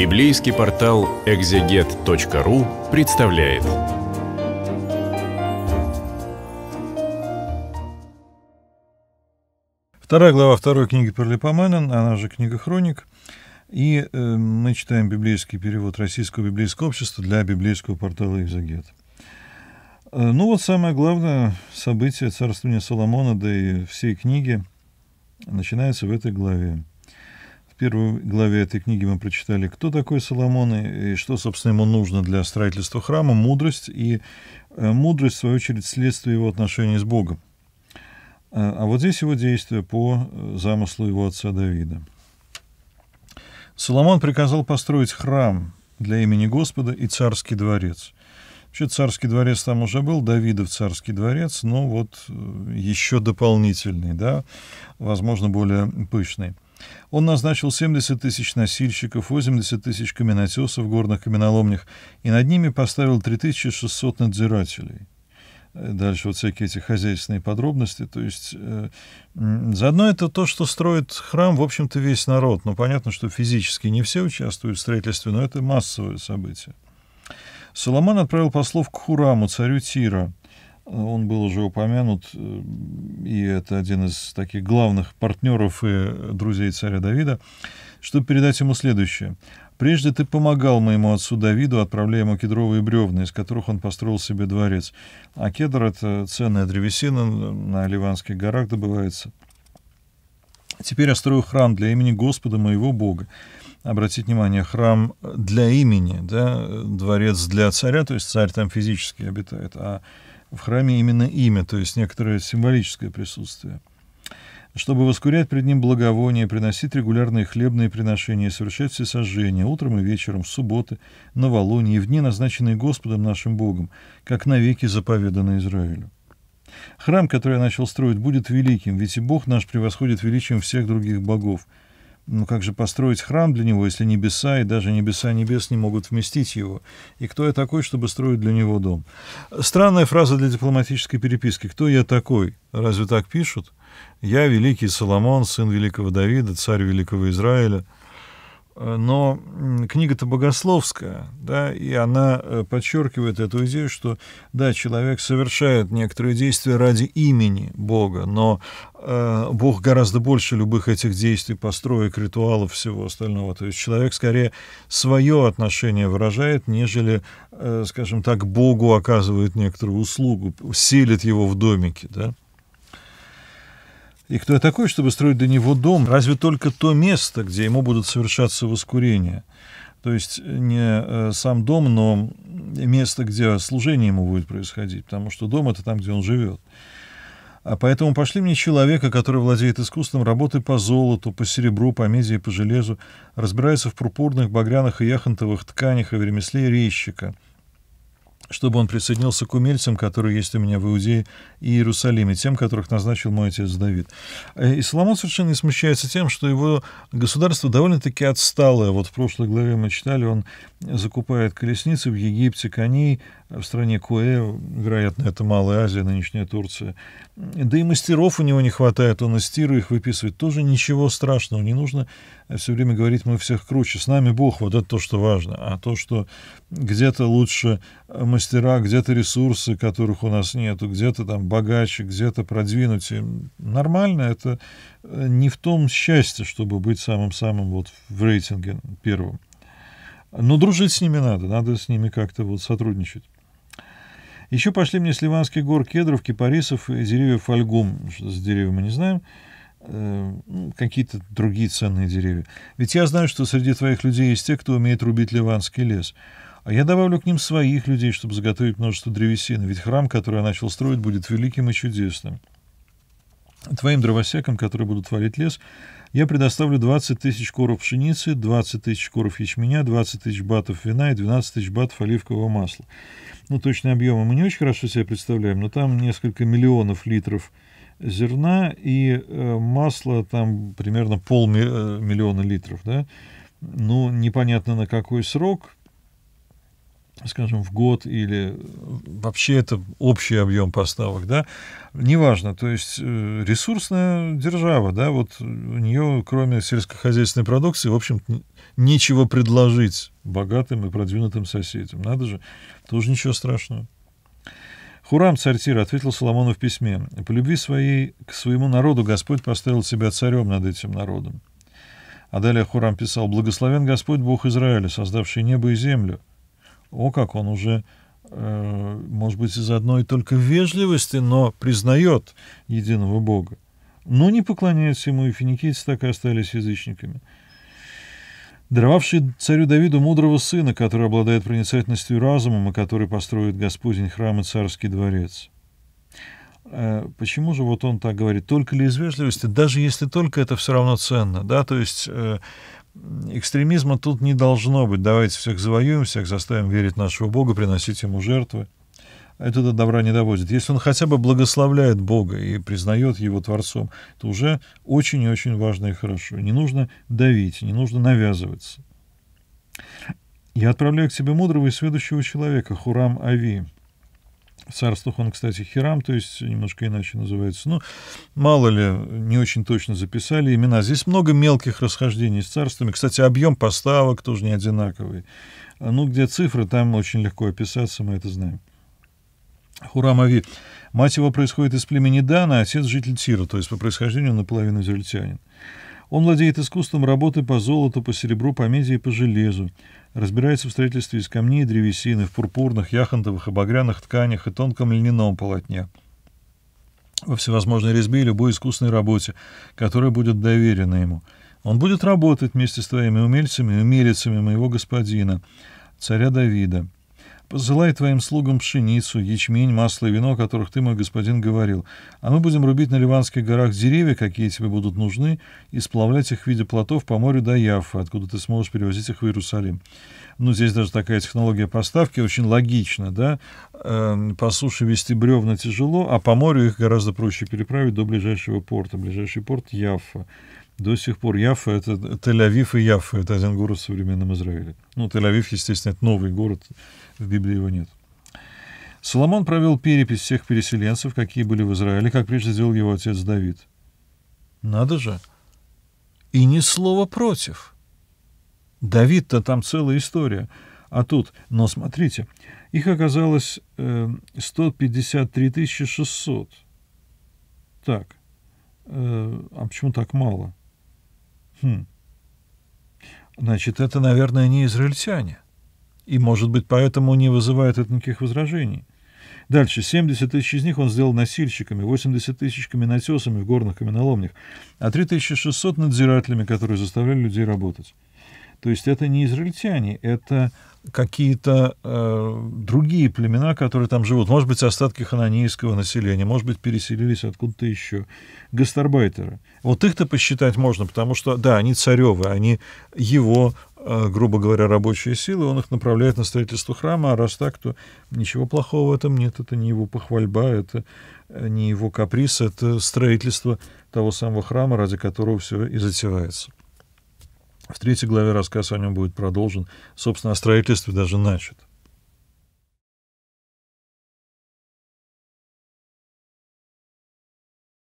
Библейский портал экзегет.ру представляет. Вторая глава второй книги Перлипоманен, она же книга «Хроник». И э, мы читаем библейский перевод Российского библейского общества для библейского портала «Экзегет». Э, ну вот самое главное событие царствования Соломона, да и всей книги, начинается в этой главе первой главе этой книги мы прочитали, кто такой Соломон и что, собственно, ему нужно для строительства храма, мудрость, и э, мудрость, в свою очередь, следствие его отношений с Богом. Э, а вот здесь его действия по э, замыслу его отца Давида. Соломон приказал построить храм для имени Господа и царский дворец. Вообще царский дворец там уже был, Давидов царский дворец, но вот еще дополнительный, да, возможно, более пышный. Он назначил 70 тысяч носильщиков, 80 тысяч каменотесов в горных каменоломнях и над ними поставил 3600 надзирателей. Э, дальше вот всякие эти хозяйственные подробности. То есть э, заодно это то, что строит храм, в общем-то, весь народ. Но ну, понятно, что физически не все участвуют в строительстве, но это массовое событие. Соломон отправил послов к Хураму, царю Тира – он был уже упомянут, э, и это один из таких главных партнеров и друзей царя Давида, чтобы передать ему следующее. «Прежде ты помогал моему отцу Давиду, отправляя ему кедровые бревна, из которых он построил себе дворец. А кедр — это ценная древесина, на Ливанских горах добывается. Теперь я строю храм для имени Господа моего Бога» обратить внимание, храм для имени, да, дворец для царя, то есть царь там физически обитает, а в храме именно имя, то есть некоторое символическое присутствие чтобы воскурять пред ним благовоние, приносить регулярные хлебные приношения, совершать все сожжения утром и вечером, в субботы, новолуние и в дни, назначенные Господом нашим Богом, как навеки заповедано Израилю. Храм, который я начал строить, будет великим, ведь и Бог наш превосходит величием всех других богов – ну как же построить храм для него, если небеса и даже небеса небес не могут вместить его? И кто я такой, чтобы строить для него дом? Странная фраза для дипломатической переписки. Кто я такой? Разве так пишут? Я великий Соломон, сын великого Давида, царь великого Израиля – Э, но книга-то богословская, да, и она э, подчеркивает эту идею, что, да, человек совершает некоторые действия ради имени Бога, но э, Бог гораздо больше любых этих действий, построек, ритуалов, всего остального. То есть человек скорее свое отношение выражает, нежели, э, скажем так, Богу оказывает некоторую услугу, селит его в домике, да. И кто я такой, чтобы строить для него дом? Разве только то место, где ему будут совершаться воскурения. То есть не э, сам дом, но место, где служение ему будет происходить, потому что дом — это там, где он живет. А поэтому пошли мне человека, который владеет искусством работы по золоту, по серебру, по меди и по железу, разбирается в пурпурных, багряных и яхонтовых тканях и в ремесле резчика — чтобы он присоединился к умельцам, которые есть у меня в Иудее и Иерусалиме, тем, которых назначил мой отец Давид. Э, и Соломон совершенно не смущается тем, что его государство довольно-таки отсталое. Вот в прошлой главе мы читали, он закупает колесницы в Египте, коней в стране Куэ, вероятно, это Малая Азия, нынешняя Турция. Да и мастеров у него не хватает, он из Тира их выписывает. Тоже ничего страшного, не нужно все время говорить, мы всех круче. С нами Бог, вот это то, что важно. А то, что где-то лучше э, мастера, где-то ресурсы, которых у нас нету, где-то там богаче, где-то продвинутые. Нормально, это э, не в том счастье, чтобы быть самым-самым вот в рейтинге первым. Но дружить с ними надо, надо с ними как-то вот сотрудничать. Еще пошли мне с Ливанских гор кедров, кипарисов и деревьев фольгум что с мы не знаем, Э, какие-то другие ценные деревья. Ведь я знаю, что среди твоих людей есть те, кто умеет рубить ливанский лес. А я добавлю к ним своих людей, чтобы заготовить множество древесины. Ведь храм, который я начал строить, будет великим и чудесным. Твоим дровосекам, которые будут валить лес, я предоставлю 20 тысяч коров пшеницы, 20 тысяч коров ячменя, 20 тысяч батов вина и 12 тысяч батов оливкового масла. Ну, точные объемы мы не очень хорошо себе представляем, но там несколько миллионов литров зерна и э, масло там примерно полмиллиона э, литров, да, ну, непонятно на какой срок, скажем, в год или э, вообще это общий объем поставок, да, неважно, то есть ресурсная держава, да, вот у нее, кроме сельскохозяйственной продукции, в общем нечего предложить богатым и продвинутым соседям, надо же, тоже ничего страшного. Хурам, царь Тира, ответил Соломону в письме, «По любви своей к своему народу Господь поставил себя царем над этим народом». А далее Хурам писал, «Благословен Господь Бог Израиля, создавший небо и землю». О, как он уже, э, может быть, из одной только вежливости, но признает единого Бога. Но ну, не поклоняется ему, и финикийцы так и остались язычниками даровавший царю Давиду мудрого сына, который обладает проницательностью разумом и который построит Господень храм и царский дворец. Э, почему же вот он так говорит? Только ли из вежливости? Даже если только, это все равно ценно. Да? То есть э, экстремизма тут не должно быть. Давайте всех завоюем, всех заставим верить нашего Бога, приносить ему жертвы это до добра не доводит. Если он хотя бы благословляет Бога и признает его Творцом, это уже очень и очень важно и хорошо. Не нужно давить, не нужно навязываться. «Я отправляю к тебе мудрого и следующего человека, Хурам Ави». В царствах он, кстати, Хирам, то есть немножко иначе называется. Ну, мало ли, не очень точно записали имена. Здесь много мелких расхождений с царствами. Кстати, объем поставок тоже не одинаковый. Ну, где цифры, там очень легко описаться, мы это знаем. Хурамави. Мать его происходит из племени Дана, а отец – житель Тира, то есть по происхождению наполовину израильтянин. Он владеет искусством работы по золоту, по серебру, по меди и по железу. Разбирается в строительстве из камней и древесины, в пурпурных, яхонтовых и багряных тканях и тонком льняном полотне. Во всевозможной резьбе и любой искусной работе, которая будет доверена ему. Он будет работать вместе с твоими умельцами и умелицами моего господина, царя Давида. Посылай твоим слугам пшеницу, ячмень, масло и вино, о которых ты, мой господин, говорил, а мы будем рубить на Ливанских горах деревья, какие тебе будут нужны, и сплавлять их в виде плотов по морю до Яфа, откуда ты сможешь перевозить их в Иерусалим. Ну, здесь даже такая технология поставки очень логична, да? Эм, по суше вести бревна тяжело, а по морю их гораздо проще переправить до ближайшего порта. Ближайший порт Яфа. До сих пор Яффа — это Тель-Авив и Яффа — это один город в современном Израиле. Ну, Тель-Авив, естественно, это новый город, в Библии его нет. Соломон провел перепись всех переселенцев, какие были в Израиле, как прежде сделал его отец Давид. Надо же! И ни слова против. Давид-то там целая история. А тут, но смотрите, их оказалось э, 153 600. Так, э, а почему так мало? Хм. Значит, это, наверное, не израильтяне. И, может быть, поэтому не вызывает это никаких возражений. Дальше. 70 тысяч из них он сделал носильщиками, 80 тысяч каменотесами в горных каменоломнях, а 3600 надзирателями, которые заставляли людей работать. То есть это не израильтяне, это какие-то э, другие племена, которые там живут. Может быть, остатки хананейского населения, может быть, переселились откуда-то еще. Гастарбайтеры. Вот их-то посчитать можно, потому что, да, они царевы, они его, э, грубо говоря, рабочие силы, он их направляет на строительство храма, а раз так, то ничего плохого в этом нет, это не его похвальба, это э, не его каприз, это строительство того самого храма, ради которого все и затевается. В третьей главе рассказ о нем будет продолжен. Собственно, о строительстве даже начат.